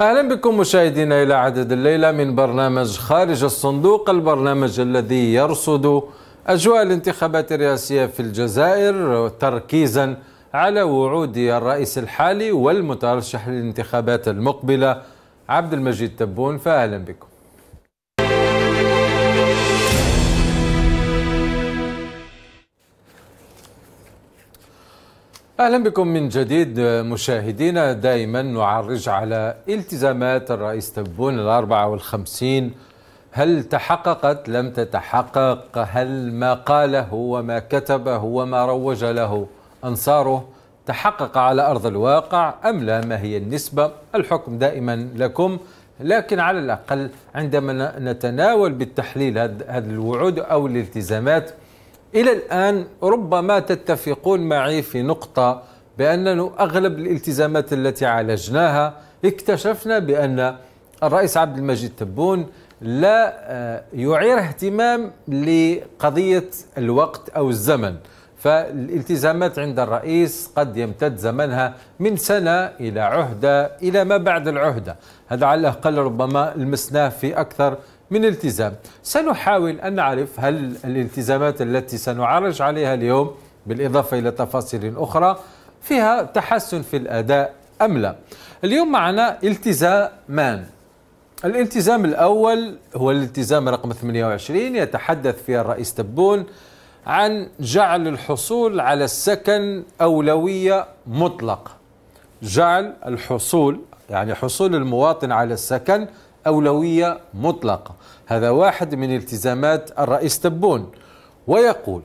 أهلا بكم مشاهدينا إلى عدد الليلة من برنامج خارج الصندوق البرنامج الذي يرصد أجواء الانتخابات الرئاسية في الجزائر تركيزا على وعود الرئيس الحالي والمترشح للانتخابات المقبلة عبد المجيد تبون فأهلا بكم اهلا بكم من جديد مشاهدينا دائما نعرج على التزامات الرئيس تبون الاربعه والخمسين هل تحققت لم تتحقق هل ما قاله وما كتبه وما روج له انصاره تحقق على ارض الواقع ام لا ما هي النسبه الحكم دائما لكم لكن على الاقل عندما نتناول بالتحليل هذه الوعود او الالتزامات إلى الآن ربما تتفقون معي في نقطة بأنه أغلب الالتزامات التي عالجناها اكتشفنا بأن الرئيس عبد المجيد تبون لا آه، يعير اهتمام لقضية الوقت أو الزمن فالالتزامات عند الرئيس قد يمتد زمنها من سنة إلى عهدة إلى ما بعد العهدة هذا على الأقل ربما لمسناه في أكثر من التزام سنحاول أن نعرف هل الالتزامات التي سنعرج عليها اليوم بالإضافة إلى تفاصيل أخرى فيها تحسن في الأداء أم لا اليوم معنا التزامان الالتزام الأول هو الالتزام رقم 28 يتحدث فيها الرئيس تبون عن جعل الحصول على السكن أولوية مطلقة جعل الحصول يعني حصول المواطن على السكن أولوية مطلقة هذا واحد من التزامات الرئيس تبون ويقول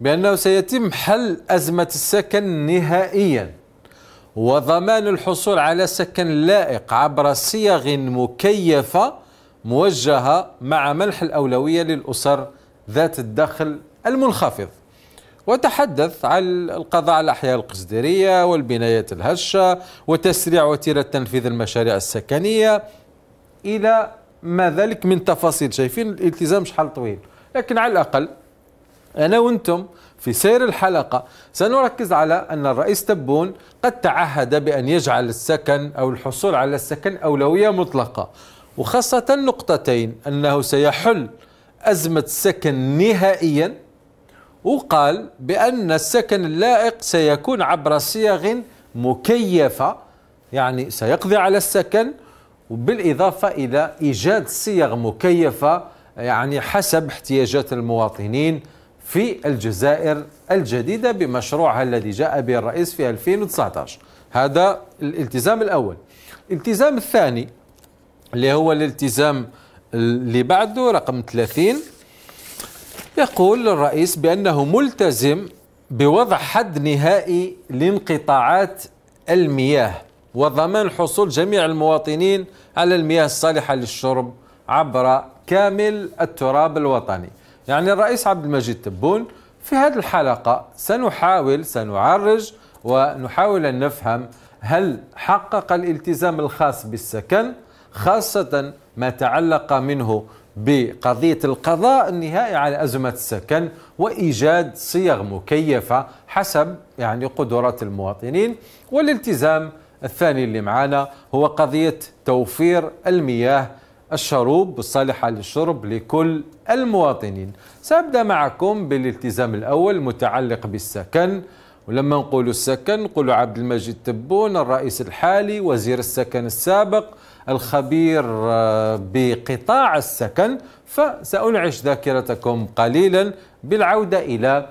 بأنه سيتم حل أزمة السكن نهائيا وضمان الحصول على سكن لائق عبر صيغ مكيفة موجهة مع منح الأولوية للأسر ذات الدخل المنخفض وتحدث عن القضاء على الأحياء القصديرية والبنايات الهشة وتسريع وتيرة تنفيذ المشاريع السكنية إلى ما ذلك من تفاصيل شايفين الالتزام شحال طويل لكن على الأقل أنا وأنتم في سير الحلقة سنركز على أن الرئيس تبون قد تعهد بأن يجعل السكن أو الحصول على السكن أولوية مطلقة وخاصة نقطتين أنه سيحل أزمة السكن نهائيا وقال بأن السكن اللائق سيكون عبر صيغ مكيفة يعني سيقضي على السكن وبالإضافة إلى إيجاد صيغ مكيفة يعني حسب احتياجات المواطنين في الجزائر الجديدة بمشروعها الذي جاء به الرئيس في 2019 هذا الالتزام الأول الالتزام الثاني اللي هو الالتزام اللي بعده رقم 30 يقول الرئيس بأنه ملتزم بوضع حد نهائي لانقطاعات المياه وضمان حصول جميع المواطنين على المياه الصالحة للشرب عبر كامل التراب الوطني يعني الرئيس عبد المجيد تبون في هذه الحلقة سنحاول سنعرج ونحاول أن نفهم هل حقق الالتزام الخاص بالسكن خاصة ما تعلق منه بقضية القضاء النهائي على أزمة السكن وإيجاد صيغ مكيفة حسب يعني قدرات المواطنين والالتزام الثاني اللي معانا هو قضية توفير المياه الشروب الصالحة للشرب لكل المواطنين سأبدأ معكم بالالتزام الأول متعلق بالسكن ولما نقول السكن نقول عبد المجيد تبون الرئيس الحالي وزير السكن السابق الخبير آه، بقطاع السكن فسأنعش ذاكرتكم قليلا بالعودة إلى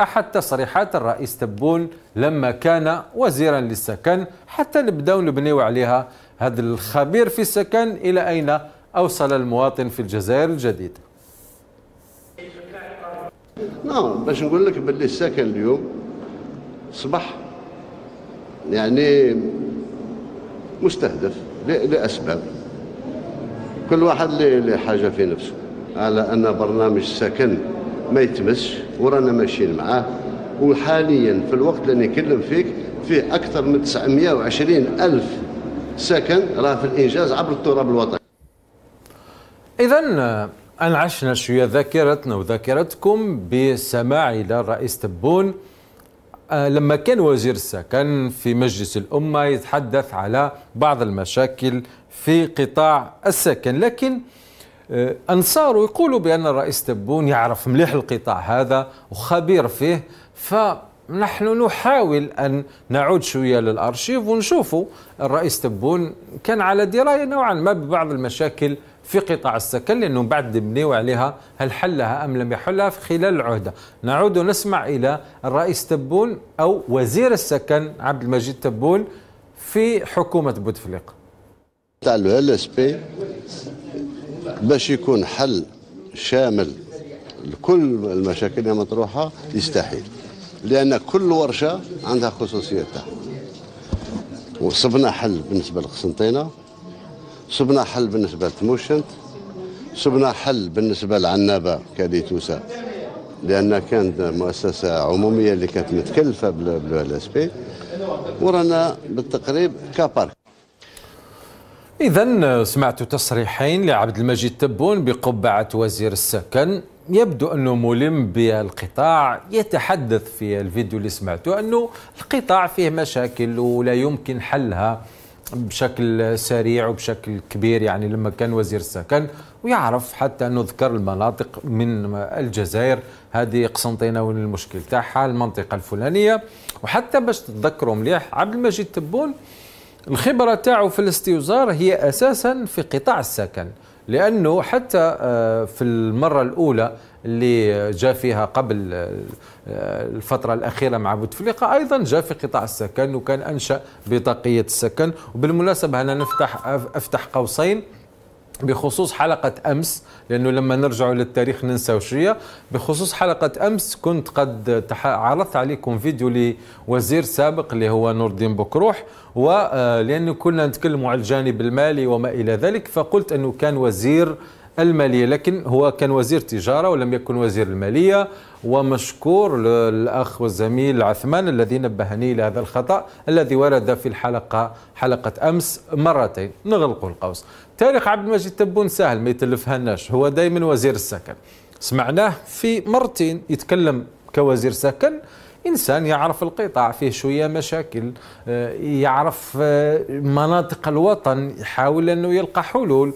أحد تصريحات الرئيس تبون لما كان وزيرا للسكن حتى نبداو نبنيو عليها هذا الخبير في السكن الى اين اوصل المواطن في الجزائر الجديد نعم باش نقول لك باللي السكن اليوم صبح يعني مستهدف لاسباب كل واحد لحاجه في نفسه على ان برنامج السكن ما يتمسش ورانا ماشيين معاه وحاليا في الوقت اللي نكلم فيك فيه أكثر من 920 ألف سكن راه في الإنجاز عبر التراب الوطني إذا أنعشنا شوية ذاكرتنا وذاكرتكم بسماع إلى الرئيس تبون آه، لما كان وزير السكن في مجلس الأمة يتحدث على بعض المشاكل في قطاع السكن لكن آه، أنصاره يقولوا بأن الرئيس تبون يعرف مليح القطاع هذا وخبير فيه فنحن نحاول أن نعود شوية للأرشيف ونشوفوا الرئيس تبون كان على دراية نوعا ما ببعض المشاكل في قطاع السكن لأنه بعد بنيو عليها هل حلها أم لم يحلها في خلال العهدة نعود نسمع إلى الرئيس تبون أو وزير السكن عبد المجيد تبون في حكومة بوتفليقة تاع ال اس بي باش يكون حل شامل لكل المشاكل اللي مطروحه يستحيل لان كل ورشه عندها خصوصيتها وصبنا حل بالنسبه لقسنطينه صبنا حل بالنسبه لتموشنت صبنا حل بالنسبه لعنابه كاليتوسا لان كانت مؤسسه عموميه اللي كانت متكلفه بالال اس بي ورانا بالتقريب كبارك إذا سمعت تصريحين لعبد المجيد تبون بقبعة وزير السكن يبدو انه ملم بالقطاع يتحدث في الفيديو اللي سمعته انه القطاع فيه مشاكل ولا يمكن حلها بشكل سريع وبشكل كبير يعني لما كان وزير السكن ويعرف حتى انه ذكر المناطق من الجزائر هذه قسنطينه وين المشكل تاعها المنطقه الفلانيه وحتى باش تتذكروا مليح عبد المجيد تبون الخبره تاعو في الاستيزار هي اساسا في قطاع السكن لانه حتى آه، في المره الاولى اللي جاء فيها قبل آه، الفترة الأخيرة مع بوتفليقة أيضا جاء في قطاع السكن وكان أنشأ بطاقية السكن وبالمناسبة أنا نفتح أفتح قوسين بخصوص حلقة أمس لأنه لما نرجع للتاريخ ننسى وشية بخصوص حلقة أمس كنت قد عرضت عليكم فيديو لوزير سابق اللي هو نور الدين بكروح ولأنه آه، كنا نتكلم على الجانب المالي وما إلى ذلك فقلت أنه كان وزير المالية لكن هو كان وزير تجارة ولم يكن وزير المالية ومشكور للأخ والزميل عثمان الذي نبهني إلى هذا الخطأ الذي ورد في الحلقة حلقة أمس مرتين نغلق القوس تاريخ عبد المجيد تبون سهل ما يتلفهناش هو دائما وزير السكن سمعناه في مرتين يتكلم كوزير سكن انسان يعرف القطاع فيه شويه مشاكل آه، يعرف آه، مناطق الوطن يحاول انه يلقى حلول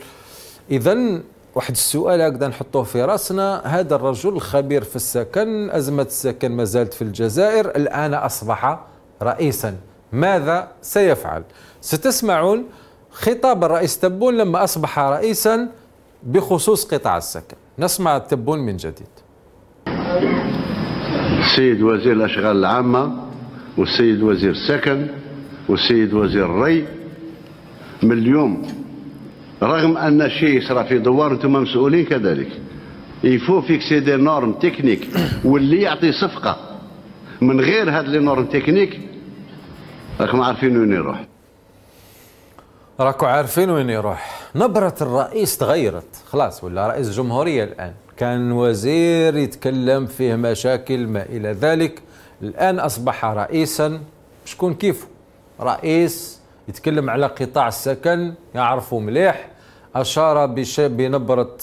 اذا واحد السؤال هكذا نحطوه في راسنا هذا الرجل الخبير في السكن ازمه السكن ما زالت في الجزائر الان اصبح رئيسا ماذا سيفعل ستسمعون خطاب الرئيس تبون لما أصبح رئيسا بخصوص قطاع السكن نسمع تبون من جديد السيد وزير الأشغال العامة والسيد وزير السكن والسيد وزير الري من اليوم رغم أن الشيء يصرى في دوار أنتم مسؤولين كذلك يفو فيكسي دي نورم تكنيك واللي يعطي صفقة من غير هاد لي نورم تكنيك راكم عارفين وين يروح راكو عارفين وين يروح نبرة الرئيس تغيرت خلاص ولا رئيس جمهورية الآن كان وزير يتكلم فيه مشاكل ما إلى ذلك الآن أصبح رئيسا شكون كيف رئيس يتكلم على قطاع السكن يعرفه مليح أشار بنبرة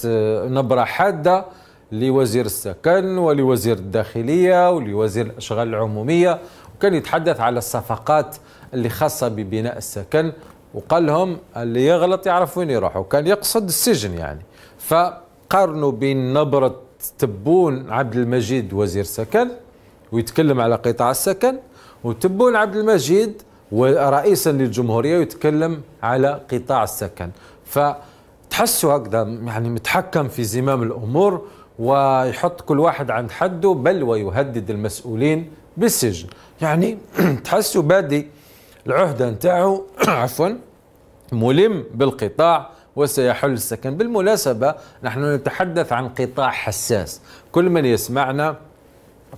نبرة حادة لوزير السكن ولوزير الداخلية ولوزير الأشغال العمومية وكان يتحدث على الصفقات اللي خاصة ببناء السكن وقال لهم اللي يغلط يعرف وين يروح وكان يقصد السجن يعني فقارنوا بين نبرة تبون عبد المجيد وزير سكن ويتكلم على قطاع السكن وتبون عبد المجيد ورئيسا للجمهورية ويتكلم على قطاع السكن فتحسوا هكذا يعني متحكم في زمام الأمور ويحط كل واحد عند حده بل ويهدد المسؤولين بالسجن يعني تحسوا بادي العهدة نتاعو عفوا ملم بالقطاع وسيحل السكن بالمناسبة نحن نتحدث عن قطاع حساس كل من يسمعنا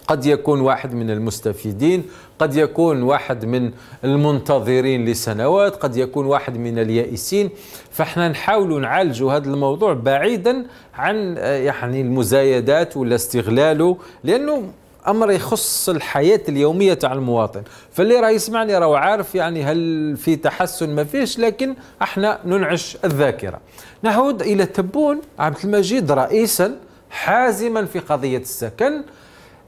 قد يكون واحد من المستفيدين قد يكون واحد من المنتظرين لسنوات قد يكون واحد من اليائسين فاحنا نحاول نعالج هذا الموضوع بعيدا عن آه، يعني المزايدات ولا استغلاله لأنه امر يخص الحياه اليوميه تاع المواطن فاللي راه يسمعني راهو عارف يعني هل في تحسن ما فيش لكن احنا ننعش الذاكره نعود الى تبون عبد المجيد رئيسا حازما في قضيه السكن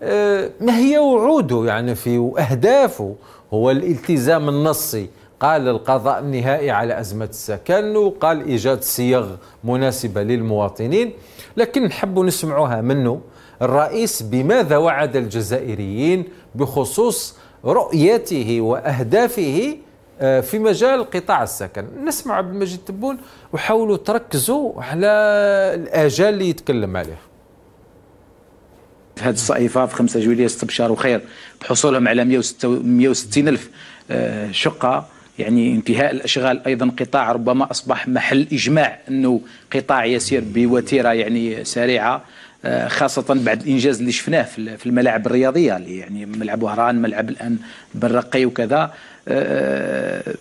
آه، ما هي وعوده يعني في واهدافه هو الالتزام النصي قال القضاء النهائي على أزمة السكن وقال إيجاد صيغ مناسبة للمواطنين لكن نحب نسمعها منه الرئيس بماذا وعد الجزائريين بخصوص رؤيته وأهدافه آه، في مجال قطاع السكن نسمع عبد المجيد تبون وحاولوا تركزوا على الآجال اللي يتكلم عليه في هذه الصحيفة في 5 جويلية استبشروا خير بحصولهم على 160 ألف آه، شقة يعني انتهاء الاشغال ايضا قطاع ربما اصبح محل اجماع انه قطاع يسير بوتيره يعني سريعه آه، خاصة بعد الإنجاز اللي شفناه في الملاعب الرياضية اللي يعني ملعب وهران ملعب الآن بن رقي وكذا آه، آه،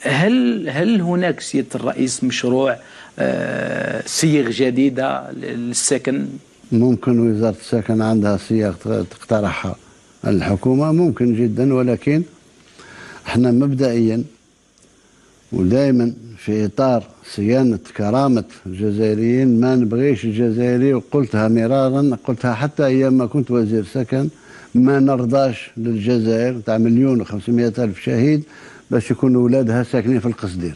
هل هل هناك سيادة الرئيس مشروع صيغ جديدة للسكن؟ ممكن وزارة السكن عندها صيغ تقترحها الحكومة ممكن جدا ولكن احنا مبدئيا ودائما في إطار صيانة كرامة الجزائريين ما نبغيش الجزائري وقلتها مرارا قلتها حتى أيام ما كنت وزير سكن ما نرضاش للجزائر تاع مليون و500 ألف شهيد باش يكونوا أولادها ساكنين في القصدير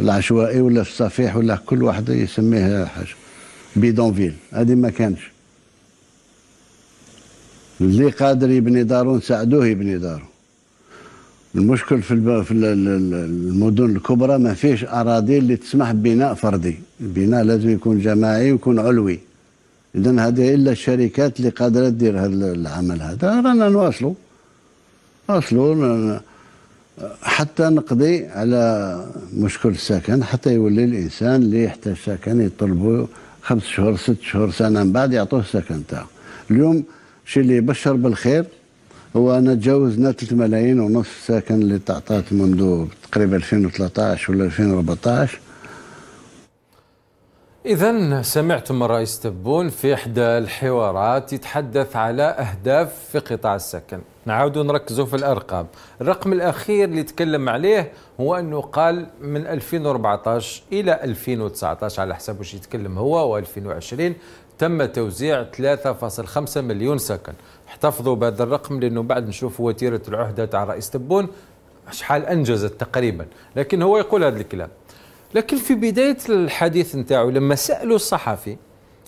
العشوائي ولا في الصفيح ولا كل واحد يسميها حاجة بيدونفيل هذه ما كانش اللي قادر يبني دارو نساعدوه يبني دارو المشكل في في المدن الكبرى ما فيش اراضي اللي تسمح ببناء فردي البناء لازم يكون جماعي ويكون علوي اذا هذه الا الشركات اللي قادره تدير هذا العمل هذا رانا نواصلوا نواصلوا حتى نقضي على مشكل السكن حتى يولي الانسان اللي يحتاج سكن يطلبوا خمس شهور ست شهور سنه من بعد يعطوه السكن تاعو اليوم شي اللي يبشر بالخير هو انا تجاوزنا 3 ملايين ونص ساكن اللي تعطات منذ تقريبا 2013 ولا 2014 إذا سمعتم الرئيس تبون في إحدى الحوارات يتحدث على أهداف في قطاع السكن نعود نركزوا في الأرقام الرقم الأخير اللي تكلم عليه هو أنه قال من 2014 إلى 2019 على حسب واش يتكلم هو و2020 تم توزيع 3.5 مليون سكن احتفظوا بهذا الرقم لانه بعد نشوف وتيره العهده تاع رئيس تبون شحال انجزت تقريبا لكن هو يقول هذا الكلام لكن في بدايه الحديث نتاعو لما سالوا الصحفي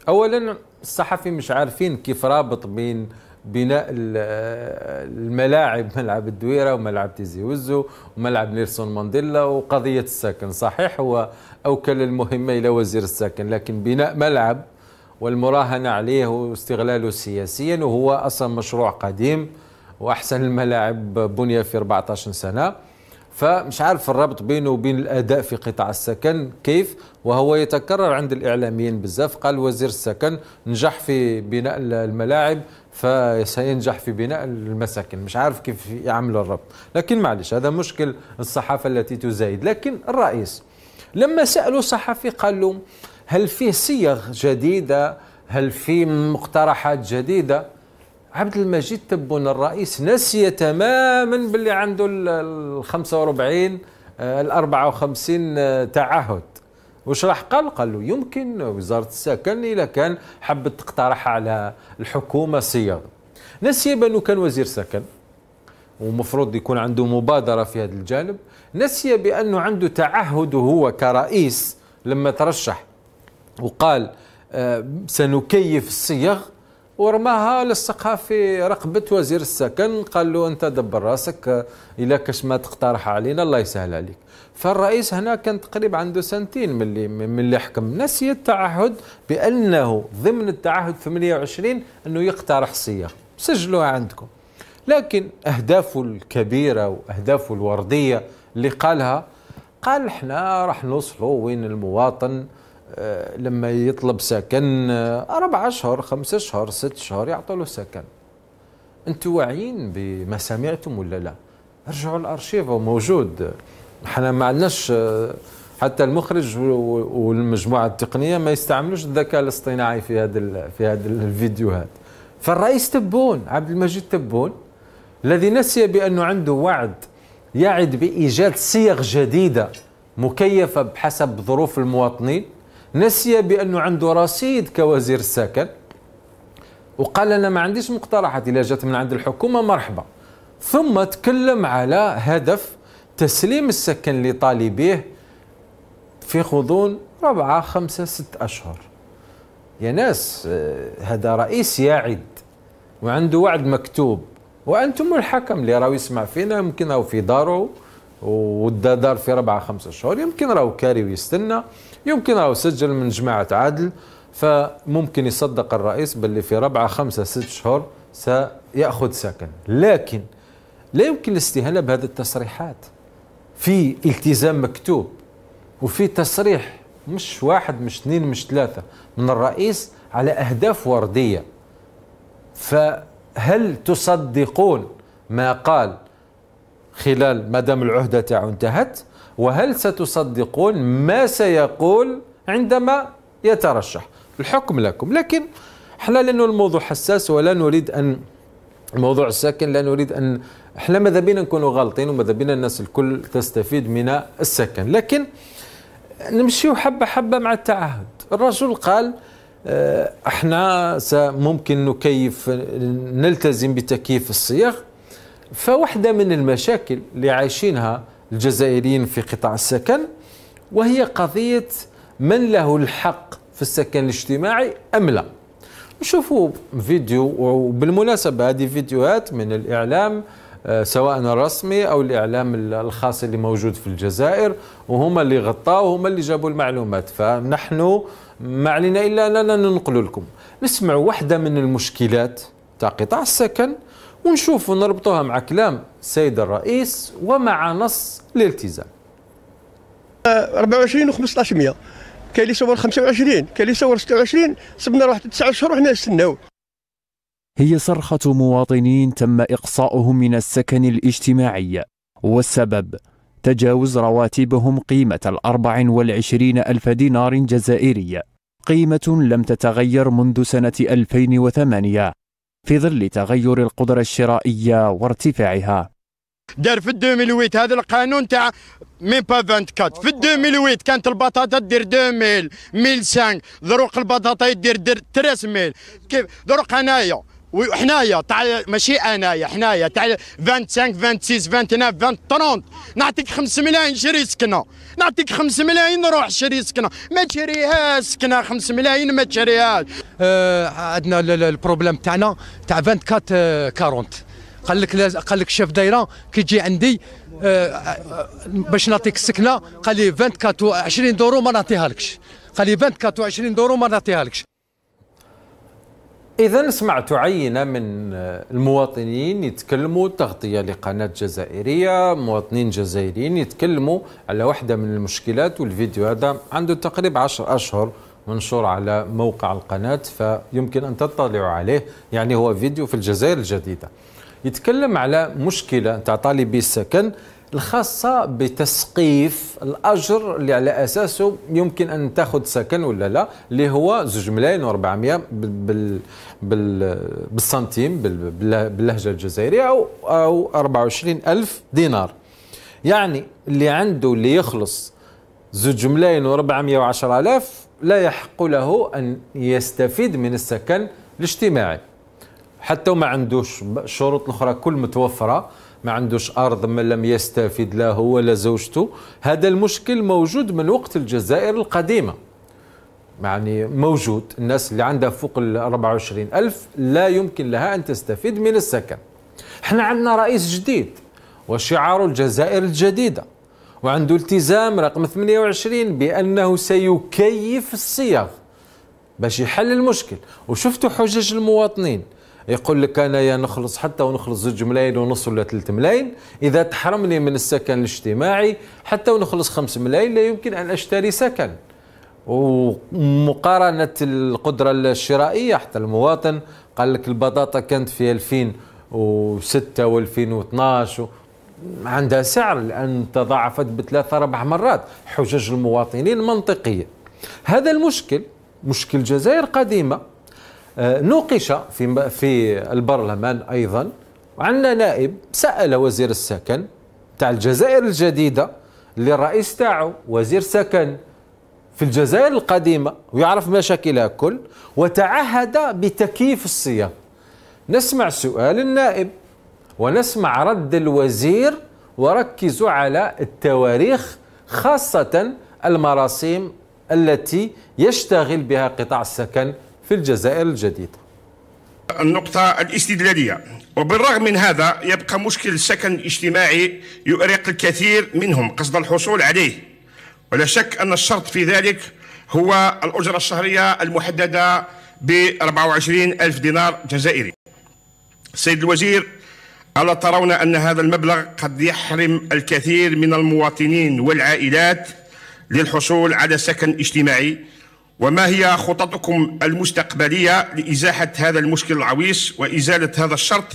اولا الصحفي مش عارفين كيف رابط بين بناء الملاعب ملعب الدويرة وملعب تيزي وزو وملعب نيلسون مانديلا وقضية الساكن صحيح هو أوكل المهمة إلى وزير الساكن لكن بناء ملعب والمراهنة عليه واستغلاله سياسيا وهو أصلا مشروع قديم وأحسن الملاعب بني في 14 سنة فمش عارف الربط بينه وبين الأداء في قطاع السكن كيف وهو يتكرر عند الإعلاميين بزاف قال وزير السكن نجح في بناء الملاعب فسينجح في بناء المساكن مش عارف كيف يعملوا الربط لكن معلش هذا مشكل الصحافة التي تزايد لكن الرئيس لما سألوا صحفي قال له هل في صيغ جديده هل في مقترحات جديده عبد المجيد تبون الرئيس نسي تماما باللي عنده ال 45 ال 54 آه، آه، تعهد وش راح قال؟ قال له يمكن وزاره السكن اذا كان حبت تقترح على الحكومه صيغ نسي بانه كان وزير سكن ومفروض يكون عنده مبادره في هذا الجانب نسي بانه عنده تعهد هو كرئيس لما ترشح وقال آه، سنكيف الصيغ ورماها لصقها في رقبة وزير السكن قال له أنت دبر راسك آه، إلا كاش ما تقترح علينا الله يسهل عليك فالرئيس هنا كان تقريبا عنده سنتين من اللي, من اللي حكم نسي التعهد بأنه ضمن التعهد 28 أنه يقترح صيغ سجلوها عندكم لكن أهدافه الكبيرة وأهدافه الوردية اللي قالها قال احنا راح نوصلوا وين المواطن آه، لما يطلب سكن آه، أربع أشهر خمسة أشهر ست أشهر يعطوا له سكن أنتم واعيين بما سمعتم ولا لا ارجعوا الأرشيف موجود احنا ما عندناش آه، حتى المخرج والمجموعة التقنية ما يستعملوش الذكاء الاصطناعي في هذا في هذا الفيديوهات فالرئيس تبون عبد المجيد تبون الذي نسي بأنه عنده وعد يعد بإيجاد صيغ جديدة مكيفة بحسب ظروف المواطنين نسي بأنه عنده رصيد كوزير السكن وقال أنا ما عنديش مقترحات إلا جات من عند الحكومة مرحبا ثم تكلم على هدف تسليم السكن لطالبيه في غضون ربعة خمسة ست أشهر يا ناس آه، هذا رئيس يعد وعنده وعد مكتوب وأنتم الحكم اللي راهو يسمع فينا يمكن أو في داره دار في ربعة خمسة أشهر يمكن راهو كاري ويستنى يمكن راه سجل من جماعة عدل فممكن يصدق الرئيس باللي في ربعة خمسة ست شهور سيأخذ سكن لكن لا يمكن الاستهانة بهذه التصريحات في التزام مكتوب وفي تصريح مش واحد مش اثنين مش ثلاثة من الرئيس على أهداف وردية فهل تصدقون ما قال خلال ما دام العهدة انتهت وهل ستصدقون ما سيقول عندما يترشح الحكم لكم لكن احنا لانه الموضوع حساس ولا نريد ان الموضوع ساكن لا نريد ان احنا ماذا بينا نكونوا غالطين وماذا بينا الناس الكل تستفيد من السكن لكن نمشيو حبه حبه مع التعهد الرجل قال آه، احنا ممكن نكيف نلتزم بتكييف الصيغ فواحدة من المشاكل اللي عايشينها الجزائريين في قطاع السكن وهي قضية من له الحق في السكن الاجتماعي أم لا نشوفوا فيديو وبالمناسبة هذه فيديوهات من الإعلام آه، سواء الرسمي أو الإعلام الخاص اللي موجود في الجزائر وهما اللي غطاوا وهما اللي جابوا المعلومات فنحن ما علينا إلا أننا ننقل لكم نسمع واحدة من المشكلات تاع قطاع السكن ونشوف ونربطوها مع كلام السيد الرئيس ومع نص الالتزام 24 و15 100 كاين اللي صور 25 كاين اللي صور 26 صبنا واحد 9 شهور وحنا نستناو هي صرخة مواطنين تم إقصاؤهم من السكن الاجتماعي والسبب تجاوز رواتبهم قيمة الأربع والعشرين ألف دينار جزائري قيمة لم تتغير منذ سنة 2008 في ظل تغير القدرة الشرائية وارتفاعها دار في 2008 هذا القانون تاع ميم با 24 في 2008 كانت البطاطا دير 2000 1500 ذروق البطاطا يدير دير 3000 كيف ذروق انايا وحنايا تاع ماشي انايا حنايا تاع 25 26 29 20 30 نعطيك 5 ملايين شري سكنه نعطيك 5 ملايين روح شري سكنه ما تشريها سكنه 5 ملايين ما تشريهاش آه، عندنا البروبليم تاعنا تاع 24 40 آه، قال لك قال لك شاف دايره كي تجي عندي آه،, آه باش نعطيك السكنه قال لي 24 20 دورو ما نعطيها لكش قال لي 24 20 دورو ما نعطيها لكش اذا سمعت عينه من المواطنين يتكلموا تغطيه لقناه جزائريه مواطنين جزائريين يتكلموا على واحده من المشكلات والفيديو هذا عنده تقريبا 10 اشهر منشور على موقع القناه فيمكن ان تطلعوا عليه يعني هو فيديو في الجزائر الجديده يتكلم على مشكله تاع طالبي السكن الخاصة بتسقيف الأجر اللي على أساسه يمكن أن تأخذ سكن ولا لا اللي هو زوج ملايين و400 بالسنتيم باللهجه الجزائريه او او 24 الف دينار يعني اللي عنده اللي يخلص زوج ملايين و410 لا يحق له ان يستفيد من السكن الاجتماعي حتى وما عندوش شروط الاخرى كل متوفره ما عندوش ارض ما لم يستفيد لا هو ولا زوجته هذا المشكل موجود من وقت الجزائر القديمه يعني موجود الناس اللي عندها فوق ال 24 ألف لا يمكن لها أن تستفيد من السكن احنا عندنا رئيس جديد وشعار الجزائر الجديدة وعنده التزام رقم 28 بأنه سيكيف الصيغ باش يحل المشكل وشفتوا حجج المواطنين يقول لك انا يا نخلص حتى ونخلص زوج ملايين ونص ولا ثلاث ملايين اذا تحرمني من السكن الاجتماعي حتى ونخلص 5 ملايين لا يمكن ان اشتري سكن ومقارنة القدرة الشرائية حتى المواطن قال لك البطاطا كانت في 2006 و2012 عندها سعر لأن تضاعفت بثلاث أربع مرات حجج المواطنين منطقية هذا المشكل مشكل جزائر قديمة آه، نوقش في في البرلمان أيضا وعندنا نائب سأل وزير السكن تاع الجزائر الجديدة للرئيس تاعو وزير سكن في الجزائر القديمة ويعرف مشاكلها كل وتعهد بتكييف الصيام نسمع سؤال النائب ونسمع رد الوزير وركزوا على التواريخ خاصة المراسيم التي يشتغل بها قطاع السكن في الجزائر الجديدة النقطة الاستدلالية وبالرغم من هذا يبقى مشكل السكن الاجتماعي يؤرق الكثير منهم قصد الحصول عليه ولا شك أن الشرط في ذلك هو الأجرة الشهرية المحددة ب 24 ألف دينار جزائري سيد الوزير ألا ترون أن هذا المبلغ قد يحرم الكثير من المواطنين والعائلات للحصول على سكن اجتماعي وما هي خططكم المستقبلية لإزاحة هذا المشكل العويص وإزالة هذا الشرط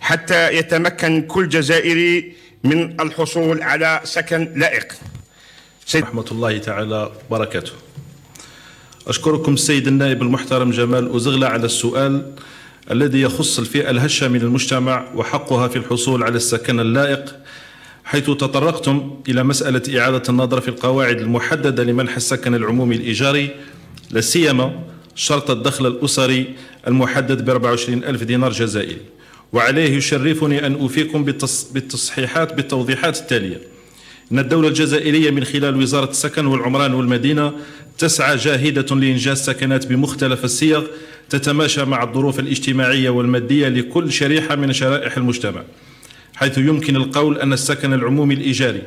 حتى يتمكن كل جزائري من الحصول على سكن لائق سيد رحمة الله تعالى وبركاته أشكركم السيد النائب المحترم جمال أزغلة على السؤال الذي يخص الفئة الهشة من المجتمع وحقها في الحصول على السكن اللائق حيث تطرقتم إلى مسألة إعادة النظر في القواعد المحددة لمنح السكن العمومي الإيجاري لسيما شرط الدخل الأسري المحدد ب 24 ألف دينار جزائري وعليه يشرفني أن أوفيكم بالتصحيحات بالتوضيحات التالية إن الدولة الجزائرية من خلال وزارة السكن والعمران والمدينة تسعى جاهدة لإنجاز سكنات بمختلف الصيغ تتماشى مع الظروف الاجتماعية والمادية لكل شريحة من شرائح المجتمع حيث يمكن القول أن السكن العمومي الإيجاري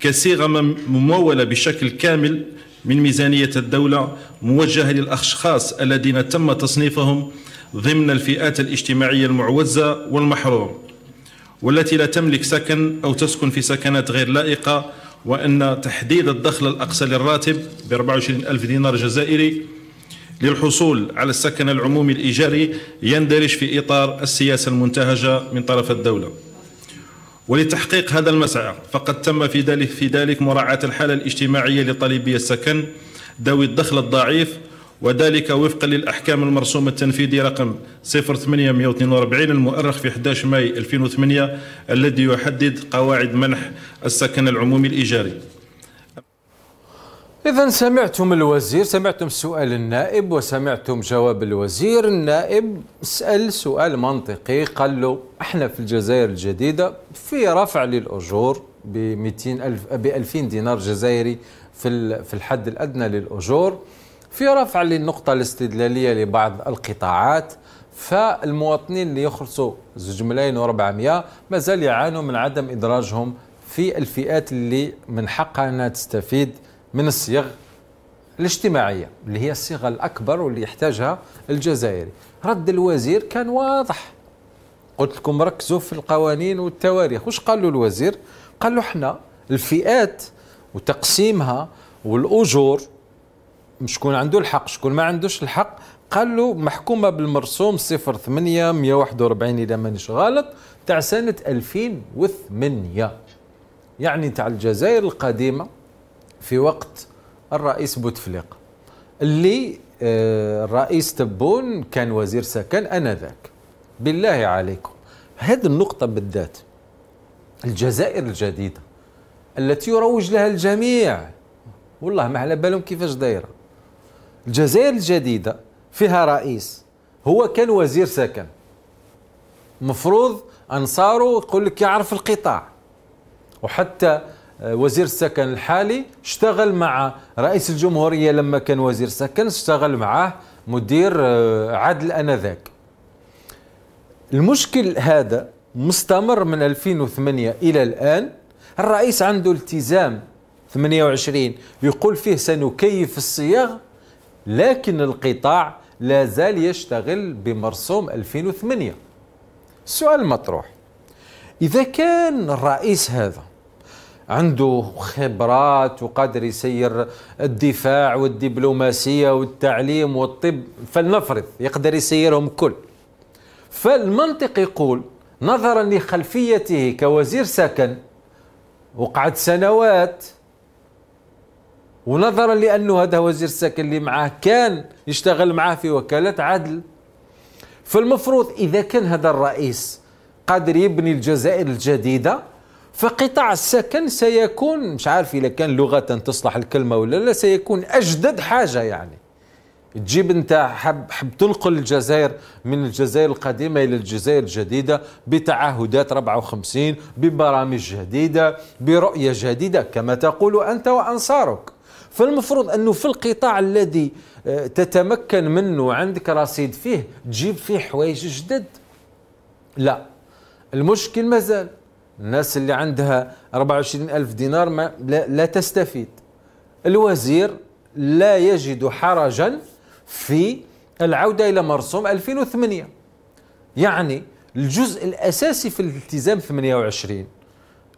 كصيغة ممولة بشكل كامل من ميزانية الدولة موجهة للأشخاص الذين تم تصنيفهم ضمن الفئات الاجتماعية المعوزة والمحروم والتي لا تملك سكن أو تسكن في سكنات غير لائقة وأن تحديد الدخل الأقصى للراتب ب 24 ألف دينار جزائري للحصول على السكن العمومي الإيجاري يندرج في إطار السياسة المنتهجة من طرف الدولة ولتحقيق هذا المسعى فقد تم في ذلك في ذلك مراعاة الحالة الاجتماعية لطالبي السكن ذوي الدخل الضعيف وذلك وفقا للأحكام المرسومة التنفيذي رقم 08142 المؤرخ في 11 ماي 2008 الذي يحدد قواعد منح السكن العمومي الإيجاري إذا سمعتم الوزير سمعتم سؤال النائب وسمعتم جواب الوزير النائب سأل سؤال منطقي قال له احنا في الجزائر الجديدة في رفع للأجور ب 200 ألف ب 2000 دينار جزائري في في الحد الأدنى للأجور في رفع للنقطة الاستدلالية لبعض القطاعات فالمواطنين اللي يخلصوا زوج ملايين و400 مازال يعانوا من عدم إدراجهم في الفئات اللي من حقها أنها تستفيد من الصيغ الاجتماعية اللي هي الصيغة الأكبر واللي يحتاجها الجزائري رد الوزير كان واضح قلت لكم ركزوا في القوانين والتواريخ واش قال له الوزير قال له احنا الفئات وتقسيمها والأجور شكون عنده الحق شكون ما عندوش الحق قال له محكومه بالمرسوم 08 141 اذا مانيش غلط تاع سنه 2008 يعني تاع الجزائر القديمه في وقت الرئيس بوتفليقه اللي آه، الرئيس تبون كان وزير سكن انذاك بالله عليكم هذه النقطه بالذات الجزائر الجديده التي يروج لها الجميع والله ما على بالهم كيفاش دايره الجزائر الجديدة فيها رئيس هو كان وزير سكن مفروض أنصاره يقول لك يعرف القطاع وحتى آه، وزير السكن الحالي اشتغل مع رئيس الجمهورية لما كان وزير سكن اشتغل معه مدير آه، عدل أنذاك المشكل هذا مستمر من 2008 إلى الآن الرئيس عنده التزام 28 يقول فيه سنكيف الصياغ لكن القطاع لا زال يشتغل بمرسوم 2008 السؤال المطروح إذا كان الرئيس هذا عنده خبرات وقادر يسير الدفاع والدبلوماسية والتعليم والطب فلنفرض يقدر يسيرهم كل فالمنطق يقول نظرا لخلفيته كوزير سكن وقعد سنوات ونظرا لأنه هذا وزير السكن اللي معاه كان يشتغل معاه في وكالة عدل فالمفروض إذا كان هذا الرئيس قادر يبني الجزائر الجديدة فقطاع السكن سيكون مش عارف إذا كان لغة تصلح الكلمة ولا لا سيكون أجدد حاجة يعني تجيب انت حب, حب تنقل الجزائر من الجزائر القديمة إلى الجزائر الجديدة بتعهدات 54 ببرامج جديدة برؤية جديدة كما تقول أنت وأنصارك فالمفروض انه في القطاع الذي آه، تتمكن منه عندك رصيد فيه تجيب فيه حوايج جدد لا المشكل مازال الناس اللي عندها 24 ألف دينار ما لا, لا تستفيد الوزير لا يجد حرجا في العودة إلى مرسوم 2008 يعني الجزء الأساسي في الالتزام 28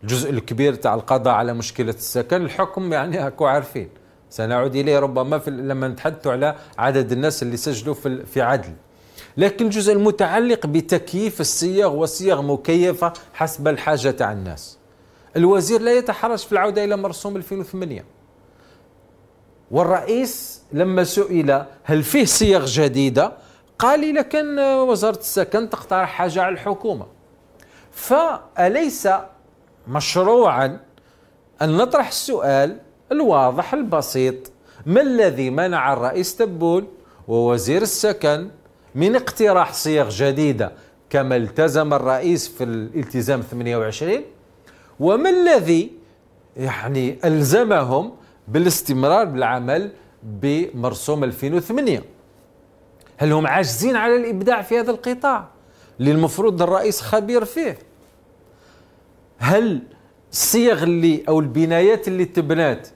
الجزء الكبير تاع القضاء على مشكلة السكن الحكم يعني هكو عارفين سنعود إليه ربما في لما نتحدث على عدد الناس اللي سجلوا في, في عدل لكن الجزء المتعلق بتكييف الصيغ وصيغ مكيفة حسب الحاجة تاع الناس الوزير لا يتحرج في العودة إلى مرسوم 2008 والرئيس لما سئل هل فيه صيغ جديدة قال إذا كان وزارة السكن تقترح حاجة على الحكومة فأليس مشروعا أن نطرح السؤال الواضح البسيط ما الذي منع الرئيس تبول ووزير السكن من اقتراح صيغ جديدة كما التزم الرئيس في الالتزام 28 وما الذي يعني ألزمهم بالاستمرار بالعمل بمرسوم 2008 هل هم عاجزين على الإبداع في هذا القطاع اللي المفروض الرئيس خبير فيه هل الصيغ اللي او البنايات اللي تبنات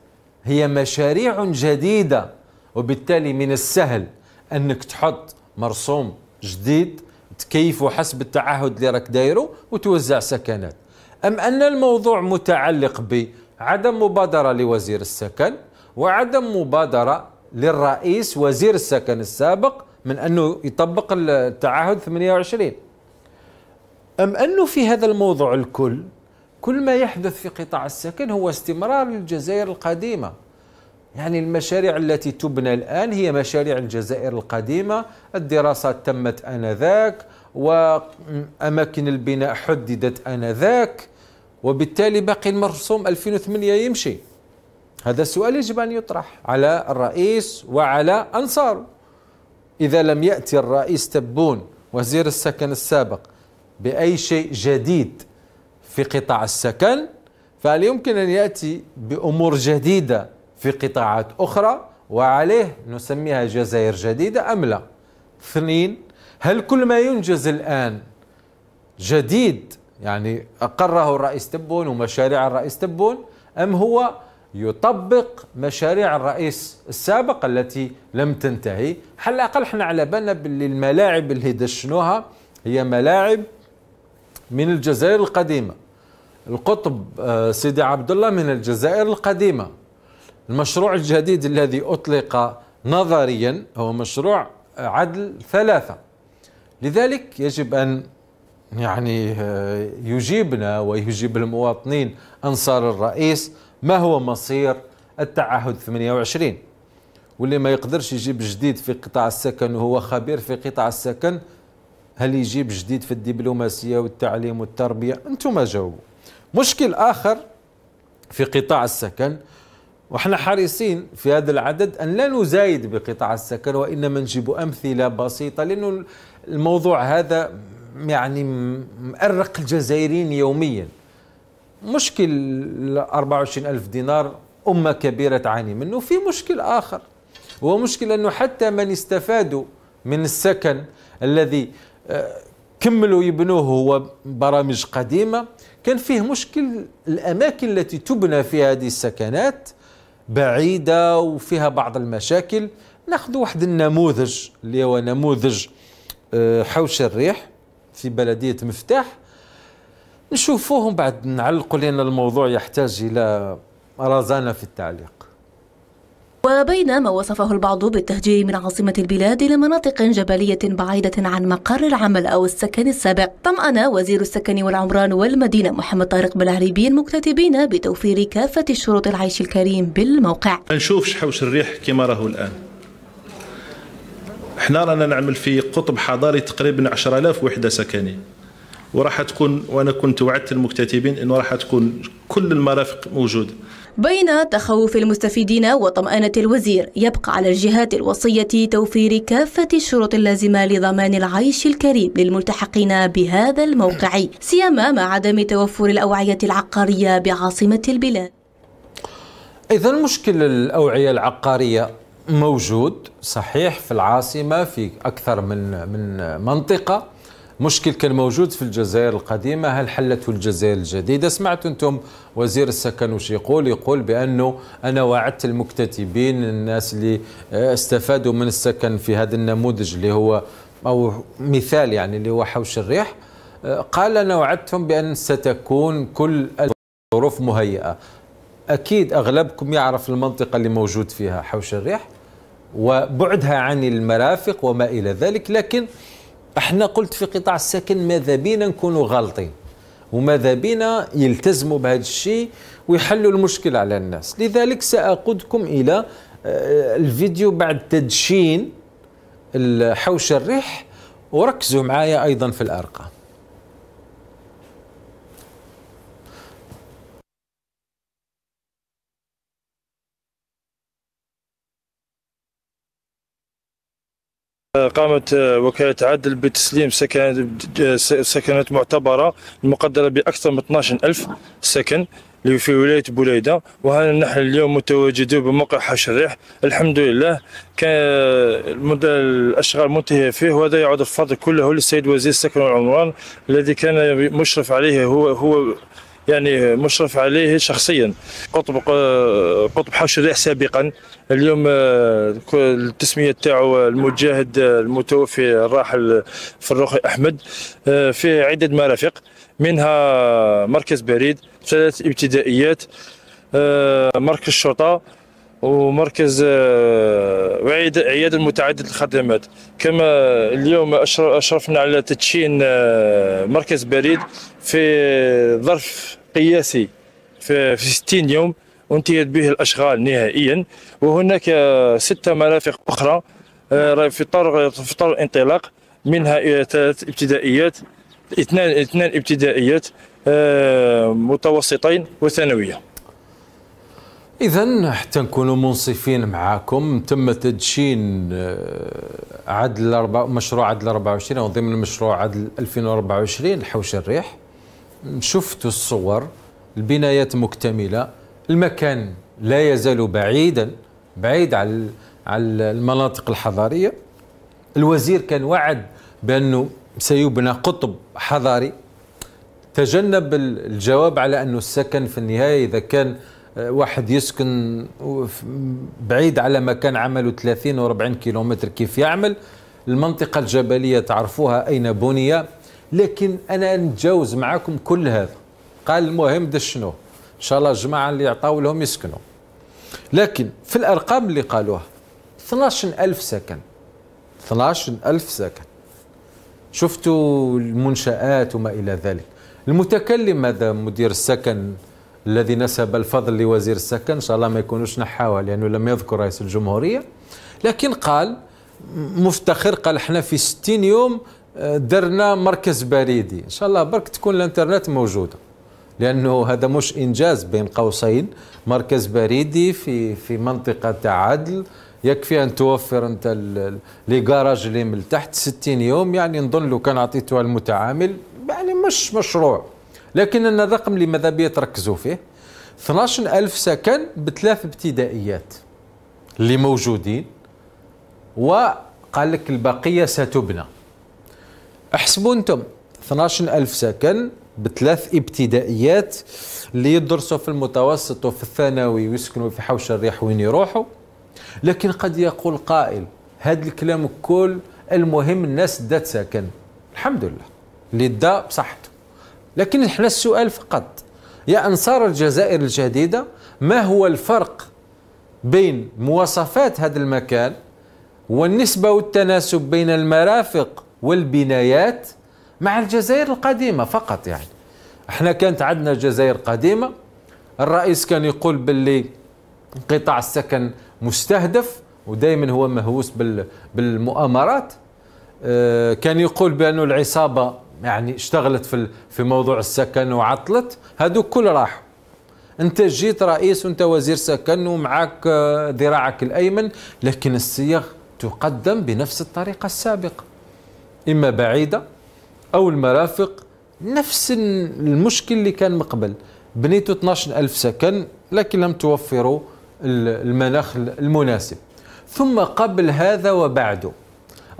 هي مشاريع جديده وبالتالي من السهل انك تحط مرسوم جديد تكيفه حسب التعهد اللي راك دايره وتوزع سكنات ام ان الموضوع متعلق بعدم مبادره لوزير السكن وعدم مبادره للرئيس وزير السكن السابق من انه يطبق التعهد 28 ام انه في هذا الموضوع الكل كل ما يحدث في قطاع السكن هو استمرار الجزائر القديمة يعني المشاريع التي تبنى الآن هي مشاريع الجزائر القديمة الدراسات تمت آنذاك وأماكن البناء حددت آنذاك وبالتالي باقي المرسوم 2008 يمشي هذا السؤال يجب أن يطرح على الرئيس وعلى أنصاره إذا لم يأتي الرئيس تبون وزير السكن السابق بأي شيء جديد في قطاع السكن فهل يمكن أن يأتي بأمور جديدة في قطاعات أخرى وعليه نسميها جزائر جديدة أم لا اثنين هل كل ما ينجز الآن جديد يعني أقره الرئيس تبون ومشاريع الرئيس تبون أم هو يطبق مشاريع الرئيس السابق التي لم تنتهي على الأقل احنا على بالنا باللي الملاعب اللي دشنوها هي ملاعب من الجزائر القديمة القطب آه، سيدي عبد الله من الجزائر القديمة المشروع الجديد الذي أطلق نظريا هو مشروع عدل ثلاثة لذلك يجب أن يعني آه، يجيبنا ويجيب المواطنين أنصار الرئيس ما هو مصير التعهد 28 واللي ما يقدرش يجيب جديد في قطاع السكن وهو خبير في قطاع السكن هل يجيب جديد في الدبلوماسية والتعليم والتربية أنتم جاوبوا مشكل آخر في قطاع السكن وحنا حريصين في هذا العدد أن لا نزايد بقطاع السكن وإنما نجيب أمثلة بسيطة لأنه الموضوع هذا يعني مأرق الجزائريين يوميا مشكل 24 ألف دينار أمة كبيرة تعاني منه في مشكل آخر هو مشكل أنه حتى من استفادوا من السكن الذي آه، كملوا يبنوه هو برامج قديمة كان فيه مشكل الأماكن التي تبنى في هذه السكنات بعيدة وفيها بعض المشاكل ناخذ واحد النموذج اللي هو نموذج آه، حوش الريح في بلدية مفتاح نشوفوهم بعد نعلقوا لأن الموضوع يحتاج إلى رزانة في التعليق وبين ما وصفه البعض بالتهجير من عاصمة البلاد إلى مناطق جبلية بعيدة عن مقر العمل أو السكن السابق طمأن وزير السكن والعمران والمدينة محمد طارق بالعريبي المكتتبين بتوفير كافة شروط العيش الكريم بالموقع نشوف حوش الريح كما راهو الآن احنا رانا نعمل في قطب حضاري تقريبا 10000 وحده سكنيه وراح تكون وانا كنت وعدت المكتتبين انه راح تكون كل المرافق موجوده بين تخوف المستفيدين وطمأنة الوزير يبقى على الجهات الوصية توفير كافة الشروط اللازمة لضمان العيش الكريم للملتحقين بهذا الموقع سيما مع عدم توفر الأوعية العقارية بعاصمة البلاد إذا مشكل الأوعية العقارية موجود صحيح في العاصمة في أكثر من من منطقة مشكل كان موجود في الجزائر القديمة هل حلته الجزائر الجديدة سمعت أنتم وزير السكن وش يقول يقول بأنه أنا وعدت المكتتبين الناس اللي استفادوا من السكن في هذا النموذج اللي هو أو مثال يعني اللي هو حوش الريح قال أنا وعدتهم بأن ستكون كل الظروف مهيئة أكيد أغلبكم يعرف المنطقة اللي موجود فيها حوش الريح وبعدها عن المرافق وما إلى ذلك لكن احنا قلت في قطاع السكن ماذا بينا نكونوا غالطين وماذا بينا يلتزموا بهذا الشيء ويحلوا المشكل على الناس لذلك ساقودكم الى آه، الفيديو بعد تدشين حوش الريح وركزوا معايا ايضا في الارقام قامت آه، وكالة عدل بتسليم آه، سكنات معتبرة المقدرة بأكثر من 12 ألف سكن في ولاية بوليدة وهنا نحن اليوم متواجدون بموقع حشريح الحمد لله كان المدة الأشغال منتهية فيه وهذا يعود الفضل كله للسيد وزير السكن والعمران الذي كان مشرف عليه هو هو يعني مشرف عليه شخصيا قطب آه، قطب حشري سابقا اليوم آه، التسميه تاعو المجاهد آه، المتوفي الراحل فروخي احمد فيه عده مرافق منها مركز بريد ثلاث ابتدائيات مركز الشرطه ومركز عيادة متعدد الخدمات كما اليوم أشرفنا على تدشين مركز بريد في ظرف قياسي في 60 يوم انتهت به الاشغال نهائيا وهناك سته مرافق اخرى آه، في طرق في طور الانطلاق منها ثلاث ابتدائيات اثنان اثنان ابتدائيات آه، متوسطين وثانويه إذا حتى نكونوا منصفين معاكم تم تدشين آه، عدل مشروع عدل 24 أو ضمن مشروع عدل 2024 لحوش الريح شفتوا الصور البنايات مكتمله المكان لا يزال بعيدا بعيد على على المناطق الحضاريه الوزير كان وعد بانه سيبنى قطب حضاري تجنب الجواب على انه السكن في النهايه اذا كان آه، واحد يسكن بعيد على مكان عمله 30 و40 كيلومتر كيف يعمل المنطقة الجبلية تعرفوها أين بني لكن انا نتجاوز معكم كل هذا قال المهم دير شنو ان شاء الله الجماعه اللي عطاو لهم يسكنوا لكن في الارقام اللي قالوها 12000 سكن 12000 سكن شفتوا المنشآت وما إلى ذلك المتكلم هذا مدير السكن الذي نسب الفضل لوزير السكن إن شاء الله ما يكونوش نحاوه لأنه لم يذكر رئيس الجمهورية لكن قال مفتخر قال احنا في 60 يوم درنا مركز بريدي ان شاء الله برك تكون الانترنت موجوده لانه هذا مش انجاز بين قوسين مركز بريدي في في منطقه عدل يكفي ان توفر انت لي كراج اللي من تحت 60 يوم يعني نظن لو كان عطيتوها المتعامل يعني مش مشروع لكن أن الرقم اللي ماذا بيا تركزوا فيه 12000 سكن بثلاث ابتدائيات اللي موجودين وقال لك البقيه ستبنى احسبوا انتم 12000 سكن بثلاث ابتدائيات اللي يدرسوا في المتوسط وفي الثانوي ويسكنوا في حوش الريح وين يروحوا لكن قد يقول قائل هذا الكلام كل المهم الناس دات سكن الحمد لله اللي دا بصحته لكن احنا السؤال فقط يا انصار الجزائر الجديده ما هو الفرق بين مواصفات هذا المكان والنسبه والتناسب بين المرافق والبنايات مع الجزائر القديمة فقط يعني احنا كانت عندنا جزائر قديمة الرئيس كان يقول باللي قطاع السكن مستهدف ودائما هو مهووس بالمؤامرات آه، كان يقول بانه العصابة يعني اشتغلت في في موضوع السكن وعطلت هذو كل راحوا انت جيت رئيس وانت وزير سكن ومعك آه، ذراعك الايمن لكن الصيغ تقدم بنفس الطريقه السابقه إما بعيدة أو المرافق نفس المشكل اللي كان مقبل بنيتوا 12000 سكن لكن لم توفروا المناخ المناسب ثم قبل هذا وبعده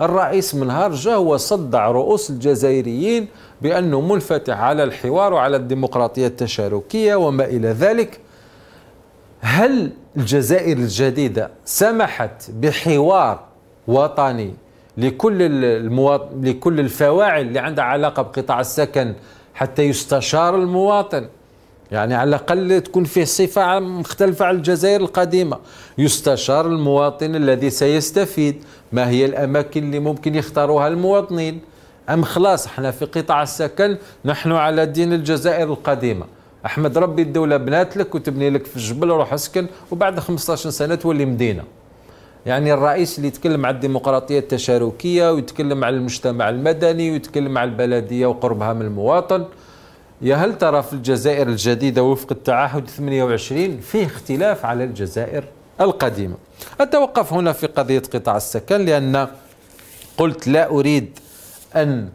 الرئيس منهار جاء وصدع رؤوس الجزائريين بأنه منفتح على الحوار وعلى الديمقراطية التشاركية وما إلى ذلك هل الجزائر الجديدة سمحت بحوار وطني لكل المواط... لكل الفواعل اللي عندها علاقه بقطاع السكن حتى يستشار المواطن يعني على الاقل تكون فيه صفه مختلفه عن الجزائر القديمه يستشار المواطن الذي سيستفيد ما هي الاماكن اللي ممكن يختاروها المواطنين ام خلاص احنا في قطاع السكن نحن على دين الجزائر القديمه احمد ربي الدوله بنات لك وتبني لك في الجبل روح اسكن وبعد 15 سنه تولي مدينه يعني الرئيس اللي يتكلم على الديمقراطية التشاركية ويتكلم على المجتمع المدني ويتكلم على البلدية وقربها من المواطن يا هل ترى في الجزائر الجديدة وفق التعهد 28 فيه اختلاف على الجزائر القديمة أتوقف هنا في قضية قطاع السكن لأن قلت لا أريد أن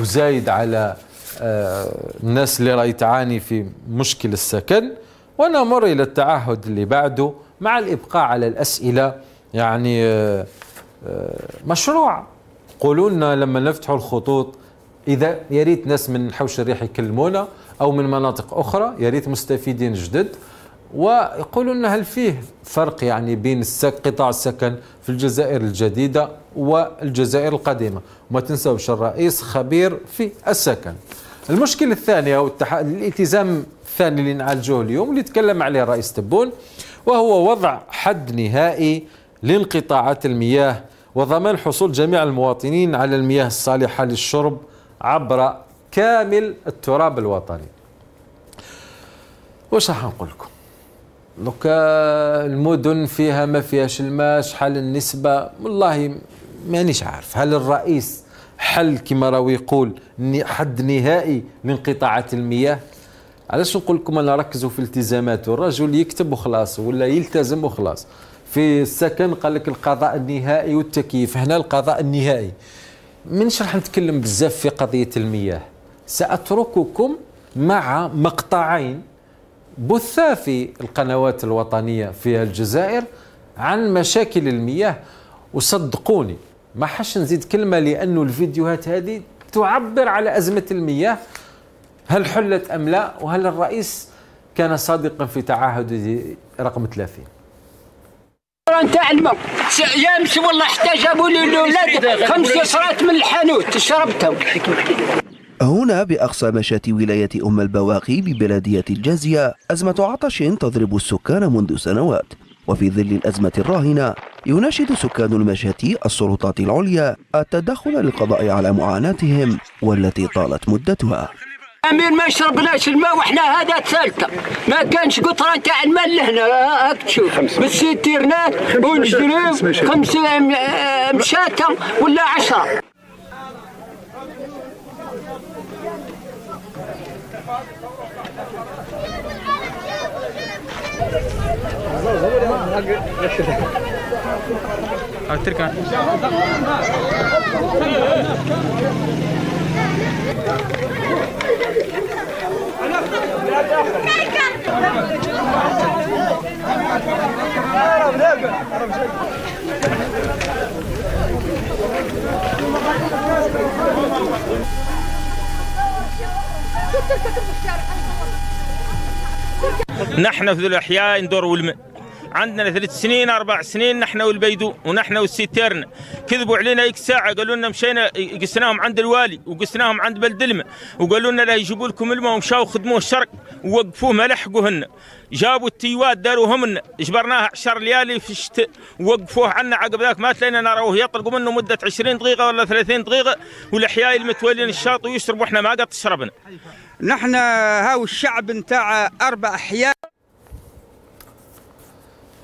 أزايد على آه، الناس اللي راهي تعاني في مشكل السكن ونمر إلى التعهد اللي بعده مع الإبقاء على الأسئلة يعني آه، آه، مشروع قولوا لنا لما نفتحوا الخطوط اذا يا ريت ناس من حوش الريح يكلمونا او من مناطق اخرى يا ريت مستفيدين جدد ويقولوا لنا هل فيه فرق يعني بين السك قطاع السكن في الجزائر الجديده والجزائر القديمه وما تنسوش الرئيس خبير في السكن المشكل الثاني او التح... الالتزام الثاني اللي نعالجوه اليوم اللي تكلم عليه الرئيس تبون وهو وضع حد نهائي لانقطاعات المياه وضمان حصول جميع المواطنين على المياه الصالحة للشرب عبر كامل التراب الوطني واش راح نقول لكم دوكا المدن فيها ما فيهاش الماء شحال النسبة والله مانيش عارف هل الرئيس حل كما راهو يقول حد نهائي لانقطاعات المياه علاش نقول لكم انا ركزوا في التزاماته الرجل يكتب وخلاص ولا يلتزم وخلاص في السكن قال لك القضاء النهائي والتكييف هنا القضاء النهائي منش راح نتكلم بزاف في قضيه المياه ساترككم مع مقطعين بثا في القنوات الوطنيه في الجزائر عن مشاكل المياه وصدقوني ما حش نزيد كلمه لانه الفيديوهات هذه تعبر على ازمه المياه هل حلت ام لا وهل الرئيس كان صادقا في تعهده رقم 30 الجيران تاع الماء يامس والله حتى جابوا لي الاولاد خمس صرات من الحانوت شربتهم هنا بأقصى مشاة ولاية أم البواقي ببلدية الجازية أزمة عطش تضرب السكان منذ سنوات وفي ظل الأزمة الراهنة يناشد سكان المشاتي السلطات العليا التدخل للقضاء على معاناتهم والتي طالت مدتها امير ما شربناش الماء وحنا هذا الثالثه ما كانش قطره تاع الماء لهنا آه، آه، هاك تشوف بالسيتيرنات ونجريو خمس مشاته ولا عشره نحن في الاحياء ندور والماء عندنا ثلاث سنين اربع سنين نحن والبيدو ونحن والسيتيرن كذبوا علينا هيك ساعه قالوا لنا مشينا قسناهم عند الوالي وقسناهم عند بلد الماء وقالوا لنا لا يجيبوا لكم الماء ومشاو خدموه الشرق ووقفوه ما لحقوهن جابوا التيوات داروهم جبرناها 10 ليالي في الشتاء ووقفوه عنا عقب ذاك ما تلاقينا نراوه يطلقوا منه مده 20 دقيقه ولا 30 دقيقه والاحياء المتولين الشاطئ ويشربوا احنا ما قد شربنا نحن هاو الشعب نتاع اربع احياء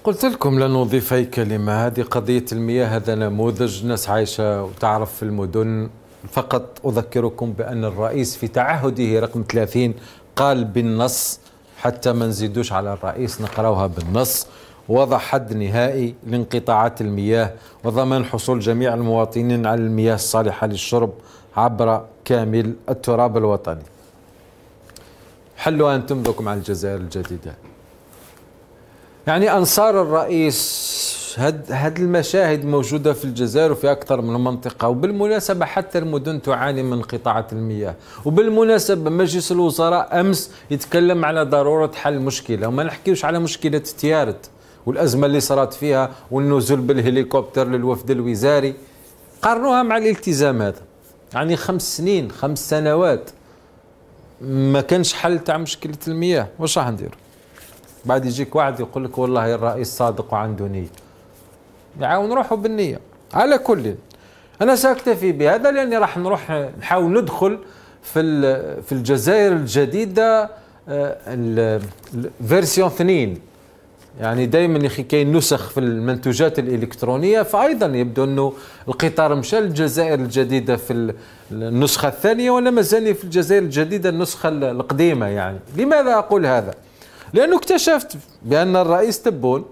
قلت لكم لن أضيف أي كلمة هذه قضية المياه هذا نموذج ناس عايشة وتعرف في المدن فقط أذكركم بأن الرئيس في تعهده رقم 30 قال بالنص حتى ما نزيدوش على الرئيس نقراوها بالنص وضع حد نهائي لانقطاعات المياه وضمان حصول جميع المواطنين على المياه الصالحة للشرب عبر كامل التراب الوطني حلوا أنتم ذوكم على الجزائر الجديدة يعني انصار الرئيس هاد هاد المشاهد موجوده في الجزائر وفي اكثر من منطقه وبالمناسبه حتى المدن تعاني من انقطاعات المياه وبالمناسبه مجلس الوزراء امس يتكلم على ضروره حل المشكله وما نحكيوش على مشكله تيارت والازمه اللي صارت فيها والنزول بالهليكوبتر للوفد الوزاري قارنوها مع الالتزامات يعني خمس سنين خمس سنوات ما كانش حل تاع مشكله المياه واش راح نديروا بعد يجيك واحد يقول لك والله الرئيس صادق وعنده نية نعاون روحه بالنية على كل أنا سأكتفي بهذا لأني راح نروح نحاول ندخل في في الجزائر الجديدة آه، الفيرسيون اثنين يعني دائما يا اخي كاين نسخ في المنتوجات الالكترونيه فايضا يبدو انه القطار مشى للجزائر الجديده في النسخه الثانيه وانا مازالني في الجزائر الجديده النسخه القديمه يعني لماذا اقول هذا لانه اكتشفت بان الرئيس تبون